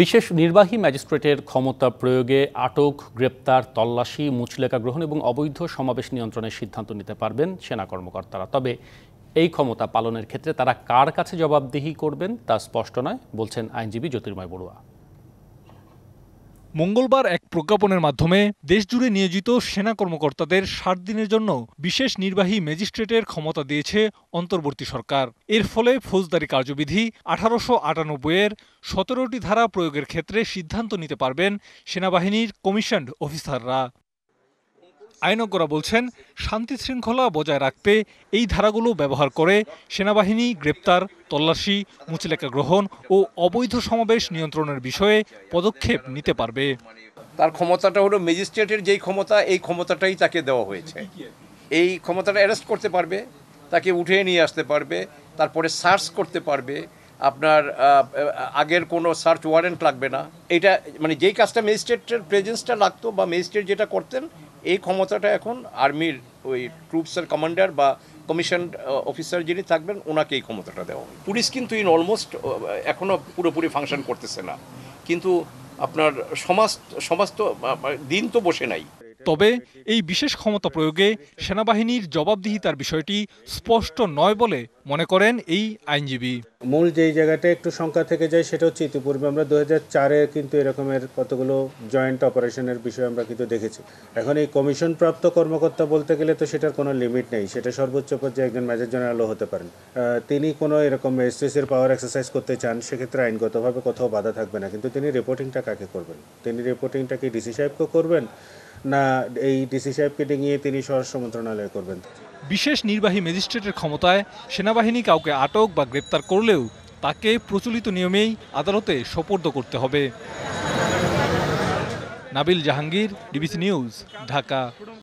বিশেষ নির্বাহী ম্যাজিস্ট্রেটের ক্ষমতা প্রয়োগে আটক গ্রেপ্তার তল্লাশি মুচলেকা গ্রহণ এবং অবৈধ সমাবেশ নিয়ন্ত্রণের সিদ্ধান্ত নিতে পারবেন সেনা কর্মকর্তারা তবে এই ক্ষমতা পালনের ক্ষেত্রে তারা কার কাছে জবাবদিহি করবেন তা স্পষ্ট নয় বলছেন আইনজীবী জ্যোতির্ময় বড়ুয়া মঙ্গলবার এক প্রজ্ঞাপনের মাধ্যমে দেশজুড়ে নিয়োজিত সেনা কর্মকর্তাদের ষাট দিনের জন্য বিশেষ নির্বাহী ম্যাজিস্ট্রেটের ক্ষমতা দিয়েছে অন্তর্বর্তী সরকার এর ফলে ফৌজদারি কার্যবিধি আঠারোশো আটানব্বইয়ের সতেরোটি ধারা প্রয়োগের ক্ষেত্রে সিদ্ধান্ত নিতে পারবেন সেনাবাহিনীর কমিশন্ড অফিসাররা আইনজ্ঞরা বলছেন শান্তি শৃঙ্খলা বজায় রাখতে এই ধারাগুলো ব্যবহার করে সেনাবাহিনী গ্রেপ্তার তল্লাশি মুচলেকা গ্রহণ ও অবৈধ সমাবেশ নিয়ন্ত্রণের বিষয়ে পদক্ষেপ নিতে পারবে তার ক্ষমতাটা হলো ম্যাজিস্ট্রেটের যেই ক্ষমতা এই ক্ষমতাটাই তাকে দেওয়া হয়েছে এই ক্ষমতাটা অ্যারেস্ট করতে পারবে তাকে উঠিয়ে নিয়ে আসতে পারবে তারপরে সার্চ করতে পারবে আপনার আগের কোনো সার্চ ওয়ারেন্ট লাগবে না এটা মানে যেই কাজটা ম্যাজিস্ট্রেটের প্রেজেন্সটা লাগতো বা ম্যাজিস্ট্রেট যেটা করতেন এই ক্ষমতাটা এখন আর্মির ওই ট্রুপসের কমান্ডার বা কমিশন অফিসার যিনি থাকবেন ওনাকে এই ক্ষমতাটা দেওয়া হবে পুলিশ কিন্তু ইন অলমোস্ট এখনও পুরোপুরি ফাংশন করতেছে না কিন্তু আপনার সমাজ সমাজ তো দিন তো বসে নাই তবে এই বিশেষ ক্ষমতা প্রয়োগে সেনাবাহিনীর জবাবদিহিতার বিষয়টি স্পষ্ট নয় বলে মনে করেন এই আইনজীবী মূল যেই জায়গাটা একটু সংখ্যা থেকে যায় সেটা হচ্ছে ইতিপূর্বে আমরা দু চারে কিন্তু এরকমের কতগুলো জয়েন্ট অপারেশনের বিষয় আমরা কিন্তু দেখেছি এখন এই কমিশন প্রাপ্ত কর্মকর্তা বলতে গেলে তো সেটার কোনো লিমিট নেই সেটা সর্বোচ্চ পর্যায়ে একজন মেজর জেনারেলও হতে পারেন তিনি কোনো এরকম এর পাওয়ার এক্সারসাইজ করতে চান সেক্ষেত্রে আইনগতভাবে কোথাও বাধা থাকবে না কিন্তু তিনি রিপোর্টিংটা কাকে করবেন তিনি রিপোর্টিংটা কি ডিসি সাহেবকে করবেন না এই ডিসি সাহেবকে ডেঙিয়ে তিনি স্বরাষ্ট্র মন্ত্রণালয় করবেন বিশেষ নির্বাহী ম্যাজিস্ট্রেটের ক্ষমতায় সেনাবাহিনী কাউকে আটক বা গ্রেপ্তার করলেও তাকে প্রচলিত নিয়মেই আদালতে সোপর্দ করতে হবে নাবিল জাহাঙ্গীর ডিবিসি নিউজ ঢাকা